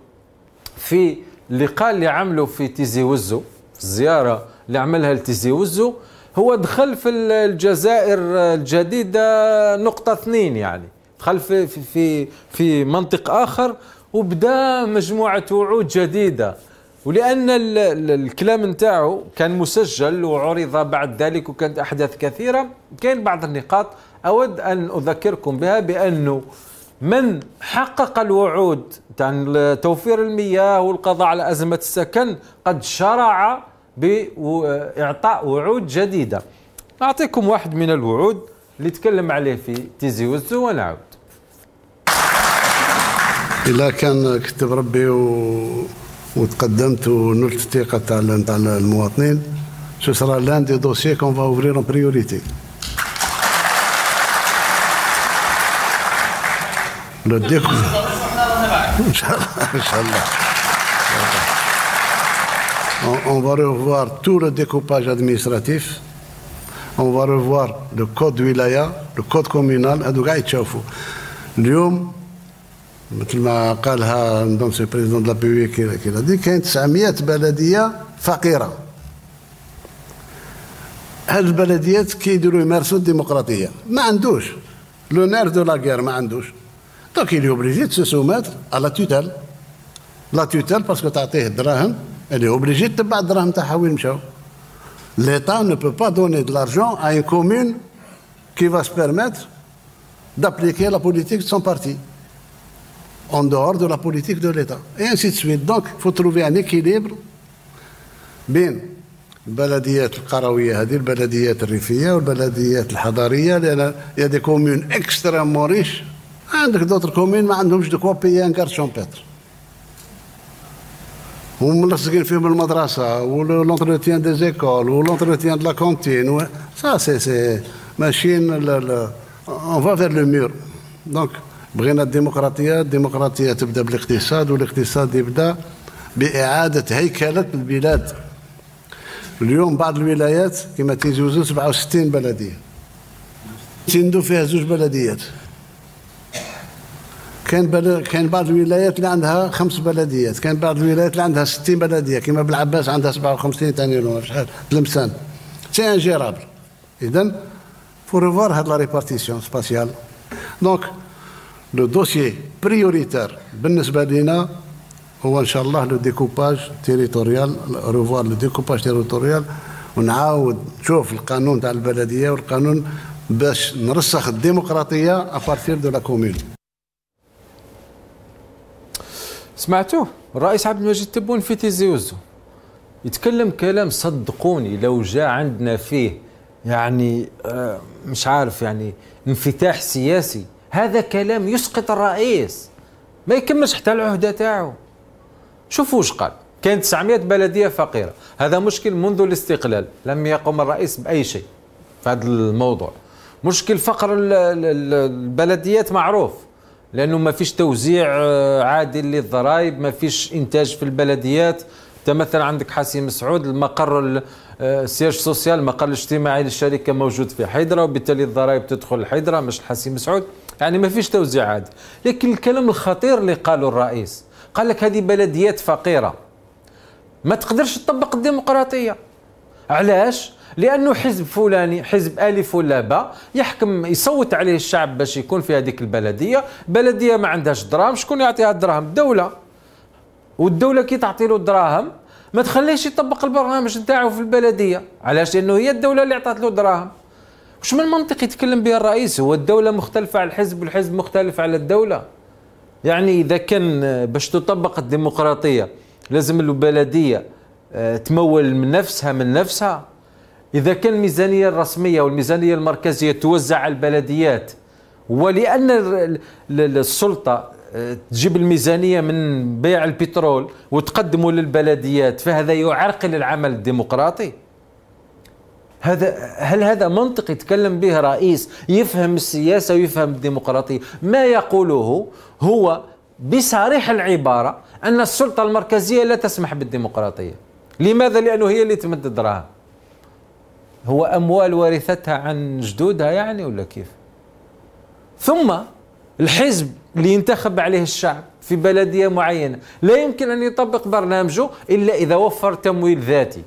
في اللقاء اللي عمله في تيزي وزو في الزياره اللي عملها لتيزي وزو هو دخل في الجزائر الجديده نقطه اثنين يعني دخل في في في, في منطق اخر وبدا مجموعه وعود جديده ولان الكلام نتاعو كان مسجل وعرض بعد ذلك وكانت احداث كثيره كاين بعض النقاط اود ان اذكركم بها بانه من حقق الوعود عن توفير المياه والقضاء على أزمة السكن قد شرع بإعطاء وعود جديدة نعطيكم واحد من الوعود اللي تكلم عليه في تيزي وزو ونعود إلا كان كتب ربي و... وتقدمت ونلت الثقة تاع المواطنين شو صرا لان دي دوسيي كون فا اوفريرون بريوريتي on va revoir tout le découpage administratif on va revoir le code wilaya le code communal edougay choufou leum comme elle dit ce président de la puy e qui a dit qu'il y a 900 بلديه فقيره had les qui diront une marsu démocratique mais andouch le nerf de la guerre, germaandouch Donc il est obligé de se soumettre à la tutelle. La tutelle parce que تعطيه الدراهم elle est obligée de تبع الدراهم تاعها وين مشاو. L'État ne peut pas donner de l'argent à une commune qui va se permettre d'appliquer la politique de son parti en dehors de la politique de l'État. Et ainsi de suite. Donc il faut trouver un équilibre بين البلديات القرويه هذه البلديات الريفيه والبلديات الحضريه لان يا دي كوميون اكستريمون ريش عندك دوتر كومين ما عندهمش دو ان كارت شومبيتر هم ملصقين فيهم المدرسه ولونتروتيان دي زيكول ولونتروتيان دي لاكونتين و... سا سي سي ماشيين اون فا فير لو ميور دونك بغينا الديمقراطيه الديمقراطيه تبدا بالاقتصاد والاقتصاد يبدا باعاده هيكله البلاد اليوم بعض الولايات كما تيجوزوا 67 بلديه تندو فيها زوج بلديات كان بل... كان بعض الولايات اللي عندها خمس بلديات كان بعض الولايات اللي عندها 60 بلديه كما بالعباس عندها 57 ثاني لون شحال تلمسان سي انجيرابل اذا فور فوار هاد لا ريبارتيسيون سباسيال دونك لو دوسيي بريوريتير بالنسبه لنا هو ان شاء الله لو ديكوباج تيريتوريال روفوار لو ديكوباج تيريتوريال ونعاود نشوف القانون تاع البلديه والقانون باش نرسخ الديمقراطيه ابارتير دو لا كومون سمعتوه الرئيس عبد المجيد تبون في تيزي وزو يتكلم كلام صدقوني لو جاء عندنا فيه يعني آه، مش عارف يعني انفتاح سياسي هذا كلام يسقط الرئيس ما يكملش حتى العهده تاعو شوفوا واش قال كان 900 بلديه فقيره هذا مشكل منذ الاستقلال لم يقم الرئيس باي شيء في هذا الموضوع مشكل فقر البلديات معروف لانه ما فيش توزيع آه، عادل للضرائب ما فيش انتاج في البلديات انت مثلا عندك حسين مسعود المقر السياج آه، سوسيال المقر الاجتماعي للشركه موجود في حيدره وبالتالي الضرائب تدخل لحيدره مش حسين مسعود يعني ما فيش توزيع عادل لكن الكلام الخطير اللي قاله الرئيس قال لك هذه بلديات فقيره ما تقدرش تطبق الديمقراطيه علاش لانه حزب فلاني حزب الف ولا باء يحكم يصوت عليه الشعب باش يكون في هذيك البلديه بلديه ما عندهاش دراهم شكون يعطيها الدراهم الدوله والدوله كي تعطي له دراهم ما تخليهش يطبق البرنامج نتاعو في البلديه علاش لانه هي الدوله اللي عطات له دراهم واش من منطق يتكلم به الرئيس هو الدوله مختلفه على الحزب والحزب مختلف على الدوله يعني اذا كان باش تطبق الديمقراطيه لازم البلديه آه، تمول من نفسها من نفسها إذا كان الميزانية الرسمية والميزانية المركزية توزع على البلديات ولأن السلطة آه، تجيب الميزانية من بيع البترول وتقدمه للبلديات فهذا يعرقل العمل الديمقراطي هذا هل هذا منطق يتكلم به رئيس يفهم السياسة ويفهم الديمقراطية ما يقوله هو بصريح العبارة أن السلطة المركزية لا تسمح بالديمقراطية لماذا؟ لأنه هي اللي تمد الدراهم هو أموال ورثتها عن جدودها يعني ولا كيف ثم الحزب اللي ينتخب عليه الشعب في بلدية معينة لا يمكن أن يطبق برنامجه إلا إذا وفر تمويل ذاتي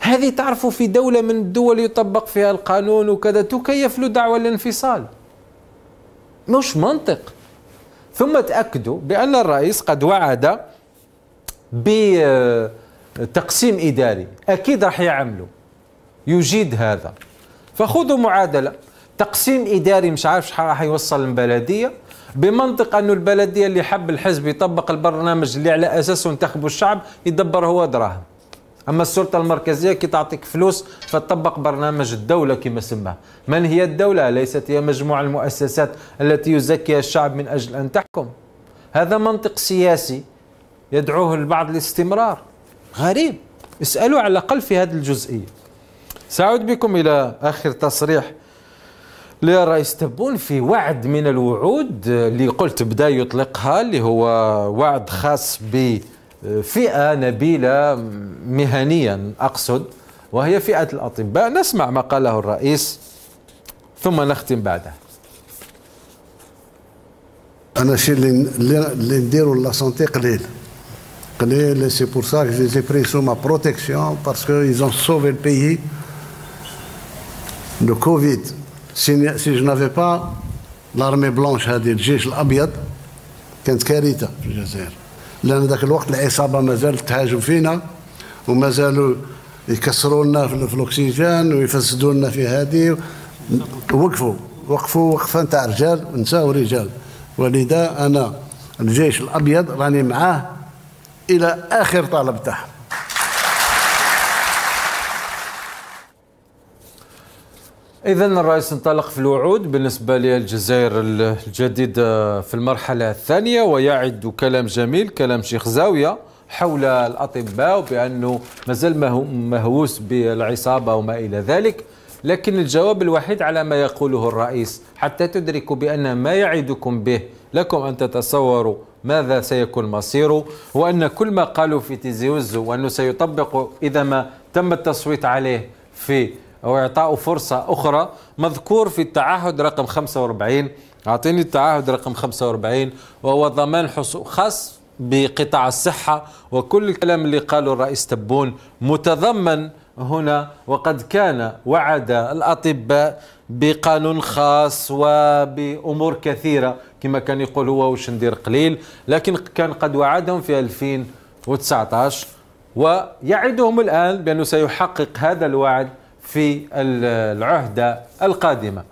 هذه تعرفوا في دولة من الدول يطبق فيها القانون وكذا تكيف له دعوة الانفصال مش منطق ثم تأكدوا بأن الرئيس قد وعد ب تقسيم إداري أكيد راح يعملوا يجيد هذا فخذوا معادلة تقسيم إداري مش عارف شحال راح يوصل البلدية بمنطق أنه البلدية اللي حب الحزب يطبق البرنامج اللي على أساسه انتخبوا الشعب يدبر هو دراهم أما السلطة المركزية كي تعطيك فلوس فتطبق برنامج الدولة كما سماه من هي الدولة؟ ليست هي مجموعة المؤسسات التي يزكيها الشعب من أجل أن تحكم هذا منطق سياسي يدعوه البعض للاستمرار غريب اسألوا على الأقل في هذه الجزئية سأعود بكم إلى آخر تصريح للرئيس تبون في وعد من الوعود اللي قلت بدا يطلقها اللي هو وعد خاص بفئة نبيلة مهنيا أقصد وهي فئة الأطباء نسمع ما قاله الرئيس ثم نختم بعدها أنا شيء اللي نديرو لا سونتي قليل قليل سي بور سا جي زي بري سو ما بروتيكسيون باسكو parce qu'ils ont sauvé le pays de Covid. Si, si je n'avais pas الجيش الابيض كانت كارثه في الجزائر لان ذاك الوقت العصابه مازال تهاجم فينا ومازالوا يكسروا لنا في الاكسجين ويفسدوا لنا في هذه وقفوا وقفوا وقفه نتاع رجال ونساو رجال ولذا انا الجيش الابيض راني معاه الى اخر طالب إذا الرئيس انطلق في الوعود بالنسبة للجزائر الجديدة آه، في المرحلة الثانية ويعد كلام جميل كلام شيخ زاوية حول الأطباء وبأنه مازال مهووس بالعصابة وما إلى ذلك لكن الجواب الوحيد على ما يقوله الرئيس حتى تدركوا بأن ما يعدكم به لكم أن تتصوروا ماذا سيكون مصيره وأن كل ما قالوا في تيزيوزو وأنه سيطبق إذا ما تم التصويت عليه في أو إعطاء فرصة أخرى مذكور في التعهد رقم 45 أعطيني التعهد رقم 45 وهو ضمان حصول خاص بقطاع الصحة وكل الكلام اللي قاله الرئيس تبون متضمن هنا وقد كان وعد الأطباء بقانون خاص وبامور كثيره كما كان يقول هو واش ندير قليل لكن كان قد وعدهم في 2019 ويعدهم الان بانه سيحقق هذا الوعد في العهده القادمه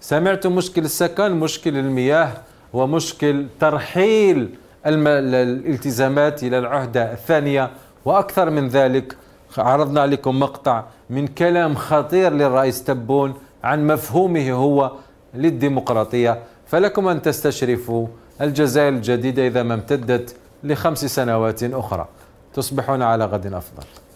سمعت مشكل السكن مشكل المياه ومشكل ترحيل الالتزامات الى العهده الثانيه واكثر من ذلك عرضنا عليكم مقطع من كلام خطير للرئيس تبون عن مفهومه هو للديمقراطية فلكم أن تستشرفوا الجزائر الجديدة إذا ما امتدت لخمس سنوات أخرى تصبحون على غد أفضل